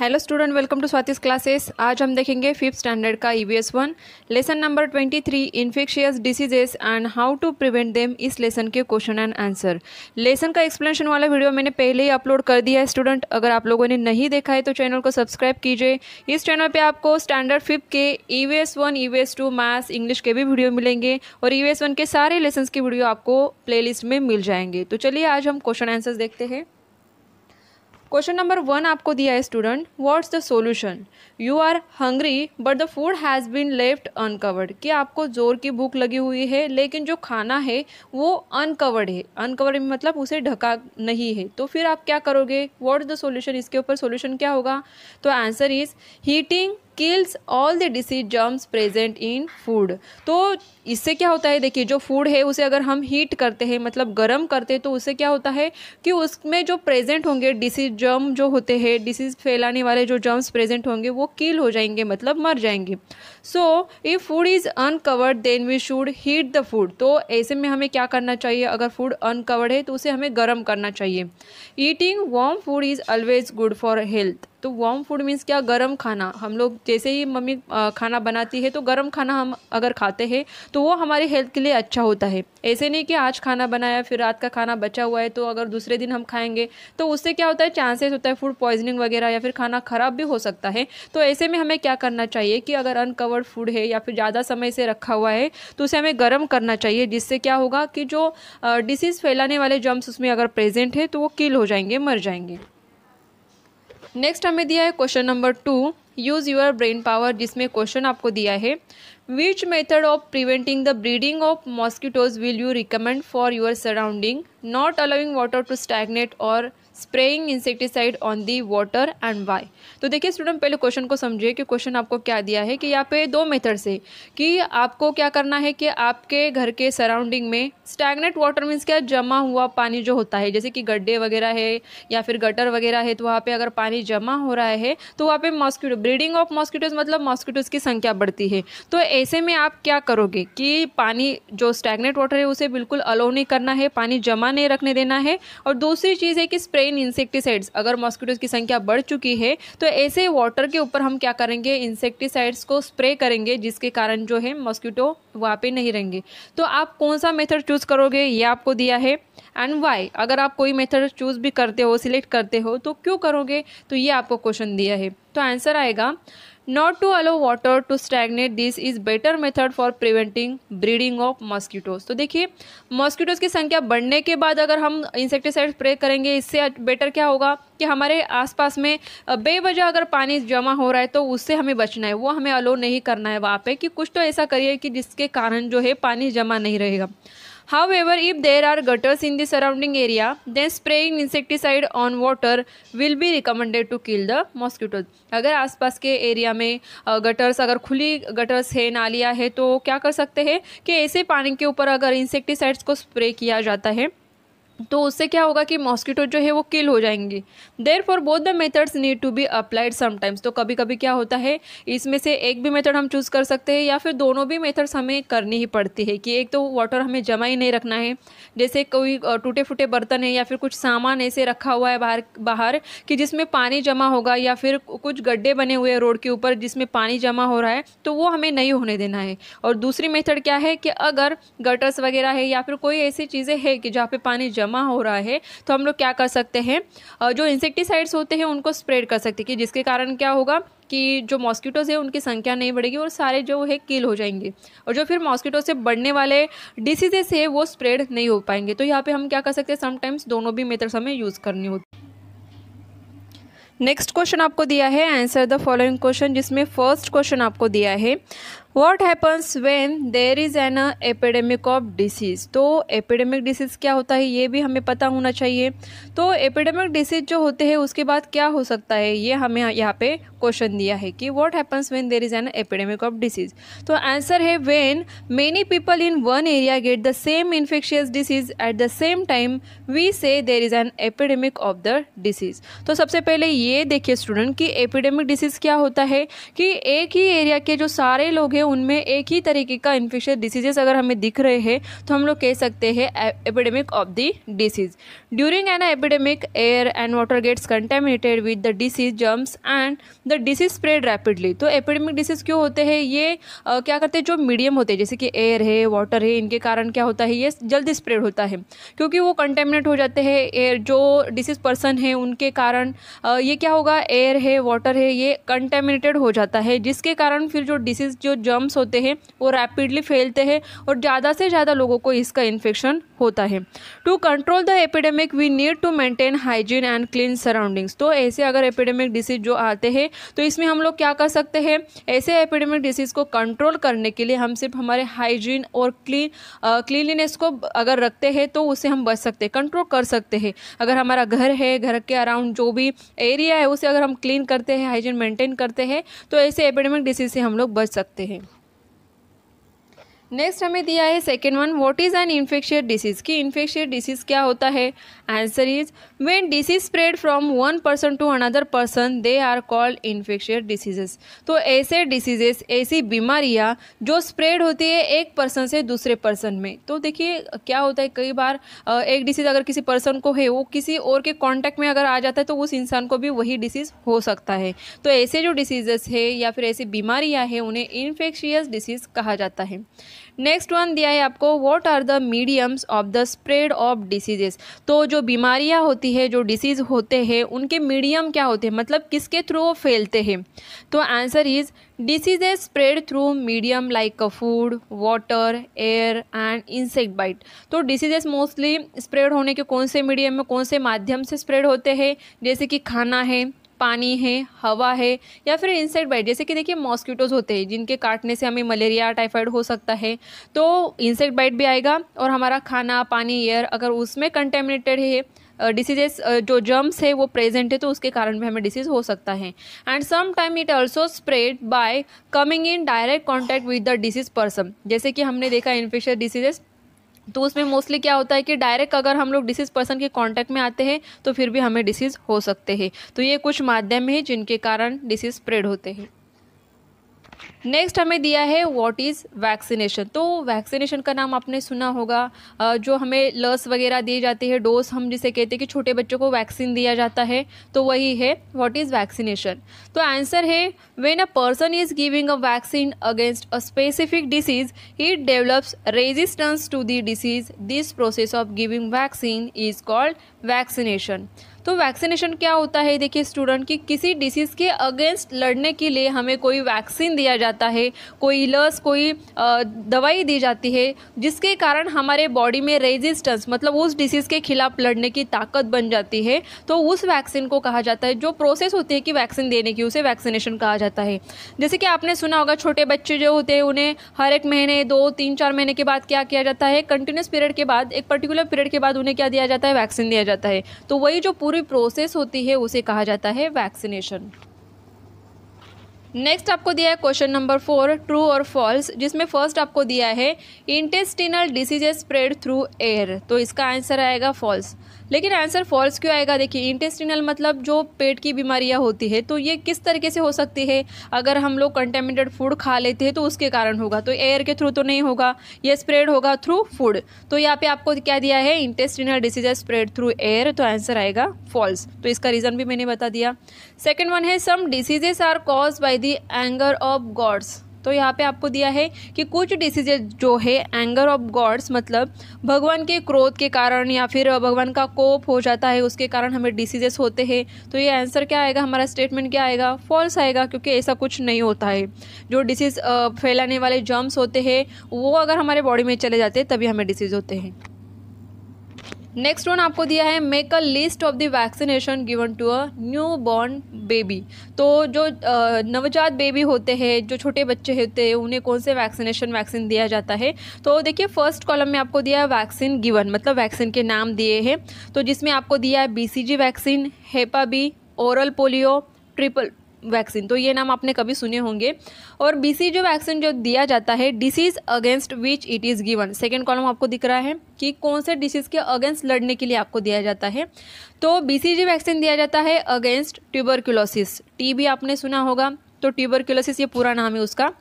Hello student welcome to Swati's classes आज हम देखेंगे फिफ्थ स्टैंडर्ड का E S one lesson number twenty three infectious diseases and how to prevent them इस lesson के question and answer lesson का explanation वाला video मैंने पहले ही अपलोड कर दिया है स्टूडेंट अगर आप लोगों ने नहीं देखा है तो चैनल को सब्सक्राइब कीजिए इस चैनल पर आपको स्टैंडर्ड फिफ्थ के E V S one E V S two maths English के भी वीडियो मिलेंगे और ई वी एस वन के सारे लेसन की वीडियो आपको प्ले में मिल जाएंगे तो चलिए आज हम क्वेश्चन आंसर्स देखते हैं क्वेश्चन नंबर वन आपको दिया है student what's the solution you are hungry but the food has been left uncovered कि आपको जोर की भूख लगी हुई है लेकिन जो खाना है वो अनकवर्ड है अनकवर्ड मतलब उसे ढका नहीं है तो फिर आप क्या करोगे व्हाट इज़ द सॉल्यूशन इसके ऊपर सॉल्यूशन क्या होगा तो answer is heating kills all the disease germs present in food तो इससे क्या होता है देखिए जो फूड है उसे अगर हम हीट करते हैं मतलब गर्म करते हैं तो उससे क्या होता है कि उसमें जो प्रेजेंट होंगे डिसीज जर्म जो होते हैं डिसीज फैलाने वाले जो जर्म्स प्रेजेंट होंगे वो किल हो जाएंगे मतलब मर जाएंगे so if food is uncovered then we should heat the food तो ऐसे में हमें क्या करना चाहिए अगर फूड अनकवर्ड है तो उसे हमें गर्म करना चाहिए eating warm food is always good for health तो वार्म फूड मीन्स क्या गर्म खाना हम लोग जैसे ही मम्मी खाना बनाती है तो गर्म खाना हम अगर खाते हैं तो वो हमारे हेल्थ के लिए अच्छा होता है ऐसे नहीं कि आज खाना बनाया फिर रात का खाना बचा हुआ है तो अगर दूसरे दिन हम खाएंगे तो उससे क्या होता है चांसेस होता है फूड पॉइजनिंग वगैरह या फिर खाना ख़राब भी हो सकता है तो ऐसे में हमें क्या करना चाहिए कि अगर अनकवर्ड फूड है या फिर ज़्यादा समय से रखा हुआ है तो उसे हमें गर्म करना चाहिए जिससे क्या होगा कि जो डिसीज़ फैलाने वाले जम्स उसमें अगर प्रेजेंट है तो वो किल हो जाएंगे मर जाएंगे नेक्स्ट हमें दिया है question number two use your brain power जिसमें क्वेश्चन आपको दिया है Which method of preventing the breeding of mosquitoes will you recommend for your surrounding? Not allowing water to stagnate or spraying insecticide on the water and why तो देखिए student पहले question को समझिए कि क्वेश्चन आपको क्या दिया है कि यहाँ पे दो मेथड से कि आपको क्या करना है कि आपके घर के सराउंडिंग में स्टैगनेट वाटर मीन्स क्या जमा हुआ पानी जो होता है जैसे कि गड्ढे वगैरह है या फिर गटर वगैरह है तो वहाँ पर अगर पानी जमा हो रहा है तो वहाँ पर मॉस्किटो ब्रीडिंग ऑफ मॉस्किटोज मतलब मॉस्किटोज की संख्या बढ़ती है तो ऐसे में आप क्या करोगे कि पानी जो स्टैगनेट वाटर है उसे बिल्कुल अलो नहीं करना है पानी जमा नहीं रखने देना है और दूसरी चीज़ है कि स्प्रे इन इंसेक्टिसाइड्स अगर मॉस्किटोज़ की संख्या बढ़ चुकी है तो ऐसे वाटर के ऊपर हम क्या करेंगे इंसेक्टिसाइड्स को स्प्रे करेंगे जिसके कारण जो है मॉस्किटो वहाँ पर नहीं रहेंगे तो आप कौन सा मेथड चूज़ करोगे ये आपको दिया है एंड वाई अगर आप कोई मेथड चूज़ भी करते हो सिलेक्ट करते हो तो क्यों करोगे तो ये आपको क्वेश्चन दिया है तो आंसर आएगा Not to allow water to stagnate, this is better method for preventing breeding of mosquitoes. तो देखिए mosquitoes की संख्या बढ़ने के बाद अगर हम insecticide स्प्रे करेंगे इससे बेटर क्या होगा कि हमारे आसपास में बेवजह अगर पानी जमा हो रहा है तो उससे हमें बचना है वो हमें अलो नहीं करना है वहाँ पे कि कुछ तो ऐसा करिए कि जिसके कारण जो है पानी जमा नहीं रहेगा However, if there are gutters in the surrounding area, then spraying insecticide on water will be recommended to kill the mosquitoes. अगर आसपास के एरिया में गटर्स अगर खुली गटर्स है नालियाँ है तो क्या कर सकते हैं कि ऐसे पानी के ऊपर अगर इंसेक्टिसाइड्स को स्प्रे किया जाता है तो उससे क्या होगा कि मॉस्किटो जो है वो किल हो जाएंगी there for both the methods need to be applied sometimes तो कभी कभी क्या होता है इसमें से एक भी मेथड हम चूज़ कर सकते हैं या फिर दोनों भी मेथड्स हमें करनी ही पड़ती है कि एक तो वाटर हमें जमा ही नहीं रखना है जैसे कोई टूटे फूटे बर्तन है या फिर कुछ सामान ऐसे रखा हुआ है बाहर बाहर कि जिसमें पानी जमा होगा या फिर कुछ गड्ढे बने हुए हैं रोड के ऊपर जिसमें पानी जमा हो रहा है तो वो हमें नहीं होने देना है और दूसरी मेथड क्या है कि अगर गटर्स वगैरह है या फिर कोई ऐसी चीज़ें है कि जहाँ पर पानी जमा जमा हो रहा है तो हम लोग क्या कर सकते हैं जो इंसेक्टिसाइड्स होते हैं उनको स्प्रेड कर सकते हैं कि जिसके कारण क्या होगा कि जो मॉस्किटोज़ है उनकी संख्या नहीं बढ़ेगी और सारे जो है किल हो जाएंगे और जो फिर मॉस्किटो से बढ़ने वाले डिसीजेस है वो स्प्रेड नहीं हो पाएंगे तो यहाँ पे हम क्या कर सकते हैं समटाइम्स दोनों भी मेथड्स हमें यूज़ करनी होती है नेक्स्ट क्वेश्चन आपको दिया है आंसर द फॉलोइंग क्वेश्चन जिसमें फर्स्ट क्वेश्चन आपको दिया है what happens when there is an epidemic of disease तो एपिडेमिक डिसीज़ क्या होता है ये भी हमें पता होना चाहिए तो एपिडेमिक डिसीज़ जो होते हैं उसके बाद क्या हो सकता है ये हमें यहाँ पे क्वेश्चन दिया है कि what happens when there is an epidemic of disease तो आंसर है when many people in one area get the same infectious disease at the same time we say there is an epidemic of the disease तो सबसे पहले ये ये देखिए student कि epidemic disease क्या होता है कि एक ही एरिया के जो सारे लोग हैं उनमें एक ही तरीके का इन्फेक्शन डिसीजेस अगर हमें दिख रहे हैं तो हम लोग कह सकते हैं epidemic of the disease during an epidemic air and water gets contaminated with the disease germs and the disease spread rapidly तो एपिडेमिक डिसीज क्यों होते हैं ये आ, क्या करते हैं जो मीडियम होते हैं जैसे कि एयर है वाटर है इनके कारण क्या होता है ये जल्दी स्प्रेड होता है क्योंकि वो कंटेमिनेट हो जाते हैं एयर जो डिसीज पर्सन है उनके कारण आ, ये क्या होगा एयर है वाटर है ये कंटेमिनेटेड हो जाता है जिसके कारण फिर जो डिसीज़ जो जर्म्स होते हैं वो रैपिडली फैलते हैं और ज़्यादा से ज़्यादा लोगों को इसका इन्फेक्शन होता है to control the epidemic we need to maintain hygiene and clean surroundings तो ऐसे अगर एपिडेमिक डिसीज जो आते हैं तो इसमें हम लोग क्या कर सकते हैं ऐसे एपिडेमिक डिसीज़ को कंट्रोल करने के लिए हम सिर्फ हमारे हाइजीन और क्लीन क्लीनलीनेस को अगर रखते हैं तो उसे हम बच सकते हैं कंट्रोल कर सकते हैं अगर हमारा घर है घर के अराउंड जो भी एरिया एरिया है उसे अगर हम क्लीन करते हैं हाइजीन मेंटेन करते हैं तो ऐसे एपिडेमिक डिसीज से हम लोग बच सकते हैं नेक्स्ट हमें दिया है second one what is an infectious disease कि इन्फेक्शियस डिसीज़ क्या होता है answer is when disease spread from one person to another person they are called infectious diseases तो ऐसे डिसीजेस ऐसी बीमारियां जो स्प्रेड होती है एक पर्सन से दूसरे पर्सन में तो देखिए क्या होता है कई बार एक डिसीज़ अगर किसी पर्सन को है वो किसी और के कॉन्टैक्ट में अगर आ जाता है तो उस इंसान को भी वही डिसीज़ हो सकता है तो ऐसे जो डिसीजेस है या फिर ऐसी बीमारियाँ हैं उन्हें इन्फेक्शियस डिसीज़ कहा जाता है नेक्स्ट वन दिया है आपको what are the mediums of the spread of diseases तो जो बीमारियां होती है जो डिसीज़ होते हैं उनके मीडियम क्या होते हैं मतलब किसके थ्रू वो फैलते हैं तो answer is diseases spread through medium like food water air and insect bite तो डिसीजेस मोस्टली स्प्रेड होने के कौन से मीडियम में कौन से माध्यम से स्प्रेड होते हैं जैसे कि खाना है पानी है हवा है या फिर इंसेक्ट बाइट जैसे कि देखिए मॉस्किटोज़ होते हैं जिनके काटने से हमें मलेरिया टाइफाइड हो सकता है तो इंसेक्ट बाइट भी आएगा और हमारा खाना पानी एयर अगर उसमें कंटेमिनेटेड है डिसीजेस जो जर्म्स है वो प्रेजेंट है तो उसके कारण भी हमें डिसीज़ हो सकता है and some time it also spread by coming in direct contact with the disease person जैसे कि हमने देखा इन्फेक्शियस डिसीजेस तो उसमें मोस्टली क्या होता है कि डायरेक्ट अगर हम लोग डिसीज पर्सन के कांटेक्ट में आते हैं तो फिर भी हमें डिसीज हो सकते हैं तो ये कुछ माध्यम है जिनके कारण डिसीज स्प्रेड होते हैं नेक्स्ट हमें दिया है व्हाट इज़ वैक्सीनेशन तो वैक्सीनेशन का नाम आपने सुना होगा जो हमें लस वगैरह दी जाती है डोज हम जिसे कहते हैं कि छोटे बच्चों को वैक्सीन दिया जाता है तो वही है व्हाट इज़ वैक्सीनेशन तो आंसर है when a person is giving a vaccine against a specific disease it develops resistance to the disease this process of giving vaccine is called vaccination तो वैक्सीनेशन क्या होता है देखिए स्टूडेंट कि किसी disease के अगेंस्ट लड़ने के लिए हमें कोई वैक्सीन दिया जाता जाता है कोई लस कोई दवाई दी जाती है जिसके कारण हमारे बॉडी में रेजिस्टेंस मतलब उस डिसीज़ के खिलाफ लड़ने की ताकत बन जाती है तो उस वैक्सीन को कहा जाता है जो प्रोसेस होती है कि वैक्सीन देने की उसे वैक्सीनेशन कहा जाता है जैसे कि आपने सुना होगा छोटे बच्चे जो होते हैं उन्हें हर एक महीने दो तीन चार महीने के बाद क्या किया जाता है कंटिन्यूस पीरियड के बाद एक पर्टिकुलर पीरियड के बाद उन्हें क्या दिया जाता है वैक्सीन दिया जाता है तो वही जो पूरी प्रोसेस होती है उसे कहा जाता है वैक्सीनेशन नेक्स्ट आपको दिया है क्वेश्चन नंबर फोर ट्रू और फॉल्स जिसमें फर्स्ट आपको दिया है intestinal diseases spread through air तो इसका आंसर आएगा फॉल्स लेकिन आंसर फॉल्स क्यों आएगा देखिए इंटेस्टिनल मतलब जो पेट की बीमारियाँ होती है तो ये किस तरीके से हो सकती है अगर हम लोग कंटेमिनेटेड फूड खा लेते हैं तो उसके कारण होगा तो एयर के थ्रू तो नहीं होगा ये स्प्रेड होगा थ्रू फूड तो यहाँ पे आपको क्या दिया है intestinal disease spread through air तो आंसर आएगा फॉल्स तो इसका रीज़न भी मैंने बता दिया सेकेंड वन है some diseases are cause by the anger of gods तो यहाँ पे आपको दिया है कि कुछ डिसीजेज जो है एंगर ऑफ गॉड्स मतलब भगवान के क्रोध के कारण या फिर भगवान का कोप हो जाता है उसके कारण हमें डिसीजेस होते हैं तो ये आंसर क्या आएगा हमारा स्टेटमेंट क्या आएगा फॉल्स आएगा क्योंकि ऐसा कुछ नहीं होता है जो डिसीज फैलाने वाले जर्म्स होते हैं वो अगर हमारे बॉडी में चले जाते हैं तभी हमें डिसीज होते हैं नेक्स्ट वन आपको दिया है make a list of the vaccination given to a new born baby तो जो नवजात बेबी होते हैं जो छोटे बच्चे होते हैं उन्हें कौन से वैक्सीनेशन वैक्सीन दिया जाता है तो देखिए फर्स्ट कॉलम में आपको दिया है वैक्सीन गिवन मतलब वैक्सीन के नाम दिए हैं तो जिसमें आपको दिया है B vaccine hepa B oral polio triple vaccine तो ये नाम आपने कभी सुने होंगे और बीसी जो वैक्सीन जो दिया जाता है disease against which it is given second column आपको दिख रहा है कि कौन से डिसीज़ के अगेंस्ट लड़ने के लिए आपको दिया जाता है तो बीसीजी वैक्सीन दिया जाता है अगेंस्ट ट्यूबरक्यूलोसिस टीबी आपने सुना होगा तो ट्यूबरक्यूलोसिस ये पूरा नाम है उसका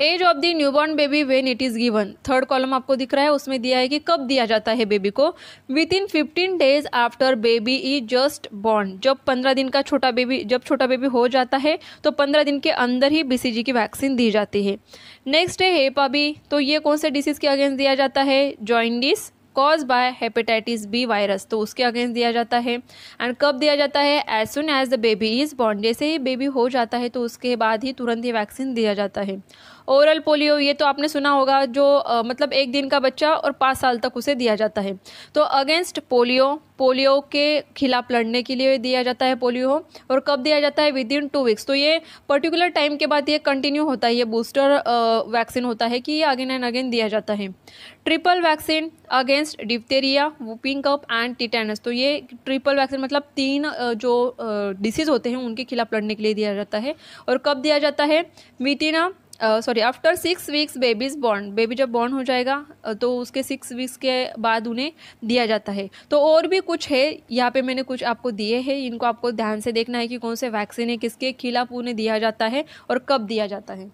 age of the newborn baby when it is given third column आपको दिख रहा है उसमें दिया है कि कब दिया जाता है बेबी को within fifteen days after baby is just born जब पंद्रह दिन का छोटा बेबी जब छोटा बेबी हो जाता है तो पंद्रह दिन के अंदर ही जी की वैक्सीन दी जाती है नेक्स्ट है हेपा बी तो ये कौन से डिसीज़ के अगेंस्ट दिया जाता है jaundice cause by hepatitis B virus तो उसके अगेंस्ट दिया जाता है एंड कब दिया जाता है as soon as the baby is born जैसे ही बेबी हो जाता है तो उसके बाद ही तुरंत ये वैक्सीन दिया जाता है ओरल पोलियो ये तो आपने सुना होगा जो आ, मतलब एक दिन का बच्चा और पाँच साल तक उसे दिया जाता है तो अगेंस्ट पोलियो पोलियो के खिलाफ लड़ने के लिए दिया जाता है पोलियो और कब दिया जाता है विद इन टू वीक्स तो ये पर्टिकुलर टाइम के बाद ये कंटिन्यू होता है ये बूस्टर वैक्सीन होता है कि ये अगेन एंड अगेन दिया जाता है triple vaccine against diphtheria whooping cough and tetanus तो ये ट्रिपल वैक्सीन मतलब तीन जो डिसीज़ होते हैं उनके खिलाफ लड़ने के लिए दिया जाता है और कब दिया जाता है मिटीना sorry after six weeks baby's born baby जब बॉर्न हो जाएगा तो उसके सिक्स वीक्स के बाद उन्हें दिया जाता है तो और भी कुछ है यहाँ पे मैंने कुछ आपको दिए हैं इनको आपको ध्यान से देखना है कि कौन से वैक्सीन है किसके खिलाफ उन्हें दिया जाता है और कब दिया जाता है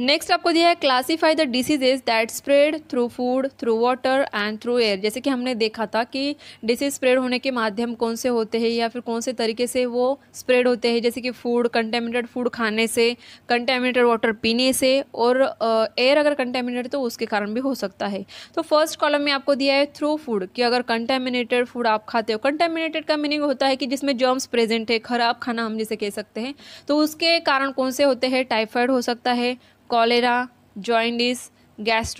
नेक्स्ट आपको दिया है classify the diseases that spread through food through water and through air जैसे कि हमने देखा था कि डिसीज स्प्रेड होने के माध्यम कौन से होते हैं या फिर कौन से तरीके से वो स्प्रेड होते हैं जैसे कि फूड कंटेमिनेटेड फूड खाने से कंटेमिनेटेड वाटर पीने से और एयर अगर कंटेमिनेटेड तो उसके कारण भी हो सकता है तो फर्स्ट कॉलम में आपको दिया है थ्रू फूड कि अगर कंटेमिनेटेड फूड आप खाते हो कंटेमिनेटेड का मीनिंग होता है कि जिसमें जर्म्स प्रेजेंट है खराब खाना हम जिसे कह सकते हैं तो उसके कारण कौन से होते हैं टाइफाइड हो सकता है कॉलेरा जॉइंडिस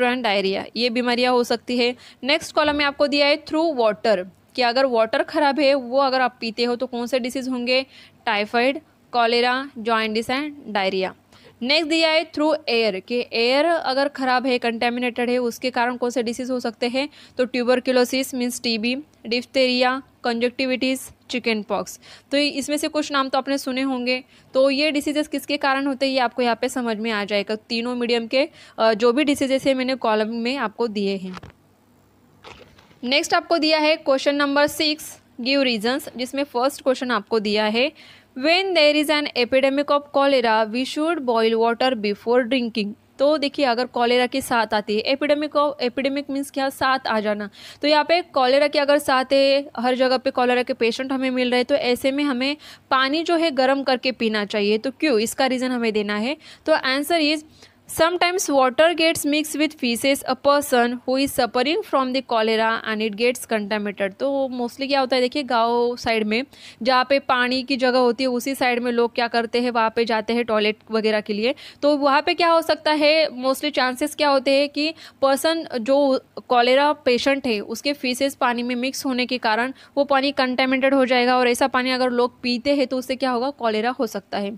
एंड डायरिया ये बीमारियाँ हो सकती है नेक्स्ट कॉलम में आपको दिया है थ्रू वाटर कि अगर वाटर खराब है वो अगर आप पीते हो तो कौन से डिसीज़ होंगे typhoid cholera jaundice and diarrhoea next दिया है थ्रू एयर कि एयर अगर ख़राब है कंटेमिनेटेड है उसके कारण कौन से डिसीज़ हो सकते हैं तो tuberculosis means TB diphtheria conjunctivitis chicken pox तो इसमें से कुछ नाम तो आपने सुने होंगे तो ये डिसीजेस किसके कारण होते हैं ये आपको यहाँ पे समझ में आ जाएगा तीनों मीडियम के जो भी डिसीजेस है मैंने कॉलम में आपको दिए हैं नेक्स्ट आपको दिया है question number six give reasons जिसमें फर्स्ट क्वेश्चन आपको दिया है when there is an epidemic of cholera we should boil water before drinking तो देखिए अगर कॉलेरा के साथ आती है एपिडेमिक ऑफ एपिडेमिक मीन्स क्या साथ आ जाना तो यहाँ पे कॉलेरा के अगर साथ है हर जगह पे कॉलेरा के पेशेंट हमें मिल रहे तो ऐसे में हमें पानी जो है गर्म करके पीना चाहिए तो क्यों इसका रीज़न हमें देना है तो answer is Sometimes water gets mixed with feces a person who is suffering from the cholera and it gets contaminated. तो मोस्टली क्या होता है देखिए गाँव साइड में जहाँ पे पानी की जगह होती है उसी साइड में लोग क्या करते हैं वहाँ पे जाते हैं टॉयलेट वगैरह के लिए तो वहाँ पे क्या हो सकता है मोस्टली चांसेस क्या होते हैं कि पर्सन जो कॉलेरा पेशेंट है उसके फीसेस पानी में मिक्स होने के कारण वो पानी कंटेमेटेड हो जाएगा और ऐसा पानी अगर लोग पीते हैं तो उससे क्या होगा कॉलेरा हो सकता है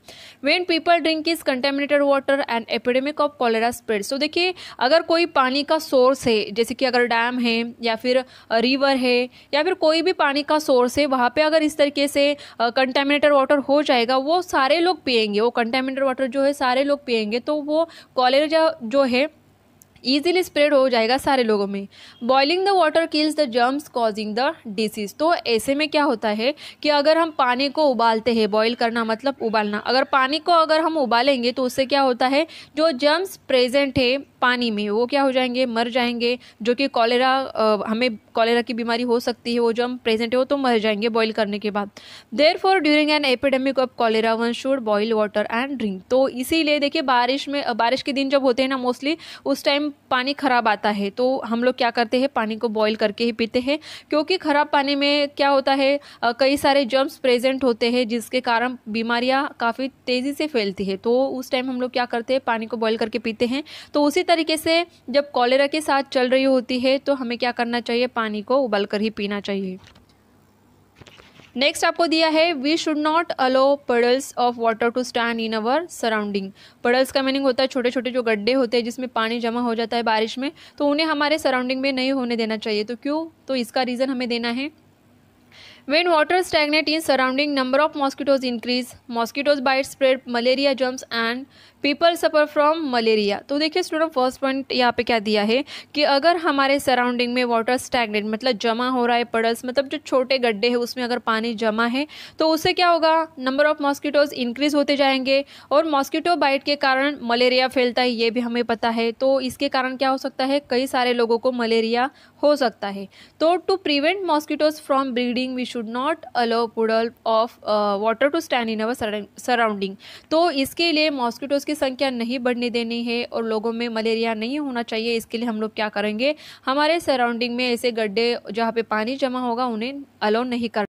when people drink is contaminated water and epidemic risk of cholera spread so देखिए अगर कोई पानी का सोर्स है जैसे कि अगर डैम है या फिर रिवर है या फिर कोई भी पानी का सोर्स है वहाँ पे अगर इस तरीके से कंटेमिनेटर वाटर हो जाएगा वो सारे लोग पियेंगे वो कंटेमिनेटर वाटर जो है सारे लोग पियेंगे तो वो कॉलेरा जो है ईजिली स्प्रेड हो जाएगा सारे लोगों में boiling the water kills the germs causing the disease तो ऐसे में क्या होता है कि अगर हम पानी को उबालते हैं बॉयल करना मतलब उबालना अगर पानी को अगर हम उबालेंगे तो उससे क्या होता है जो जर्म्स प्रेजेंट है पानी में वो क्या हो जाएंगे मर जाएंगे जो कि कॉलेरा हमें कॉलेरा की बीमारी हो सकती है वो जो हम प्रेजेंट है वो तो मर जाएंगे बॉईल करने के बाद there for during an epidemic of cholera one should boil water and drink तो इसीलिए देखिए बारिश में बारिश के दिन जब होते हैं ना मोस्टली उस टाइम पानी ख़राब आता है तो हम लोग क्या करते हैं पानी को बॉयल करके ही पीते हैं क्योंकि ख़राब पानी में क्या होता है कई सारे जर्म्स प्रेजेंट होते हैं जिसके कारण बीमारियाँ काफ़ी तेज़ी से फैलती है तो उस टाइम हम लोग क्या करते हैं पानी को बॉयल करके पीते हैं तो उसी तरीके से जब कॉलेरा के साथ चल रही होती है तो हमें क्या करना चाहिए पानी को उबाल कर ही पीना चाहिए नेक्स्ट आपको दिया है we should not allow puddles of water to stand in our surrounding puddles का मीनिंग होता है छोटे छोटे जो गड्ढे होते हैं जिसमें पानी जमा हो जाता है बारिश में तो उन्हें हमारे सराउंडिंग में नहीं होने देना चाहिए तो क्यों तो इसका रीज़न हमें देना है when water stagnate in surrounding number of mosquitoes increase mosquitoes bite spread malaria germs and people suffer from malaria तो देखिए स्टूडेंट फर्स्ट पॉइंट यहाँ पे क्या दिया है कि अगर हमारे सराउंडिंग में वाटर स्टैगनेट मतलब जमा हो रहा है पड़स मतलब जो छोटे गड्ढे हैं उसमें अगर पानी जमा है तो उससे क्या होगा नंबर ऑफ मॉस्किटोज़ इंक्रीज़ होते जाएंगे और मॉस्किटो बाइट के कारण मलेरिया फैलता है ये भी हमें पता है तो इसके कारण क्या हो सकता है कई सारे लोगों को मलेरिया हो सकता है तो to prevent mosquitoes from breeding we should not allow puddle of water to stand in our surrounding तो इसके लिए मॉस्किटोज की संख्या नहीं बढ़ने देनी है और लोगों में मलेरिया नहीं होना चाहिए इसके लिए हम लोग क्या करेंगे हमारे सराउंडिंग में ऐसे गड्ढे जहाँ पे पानी जमा होगा उन्हें अलाउ नहीं कर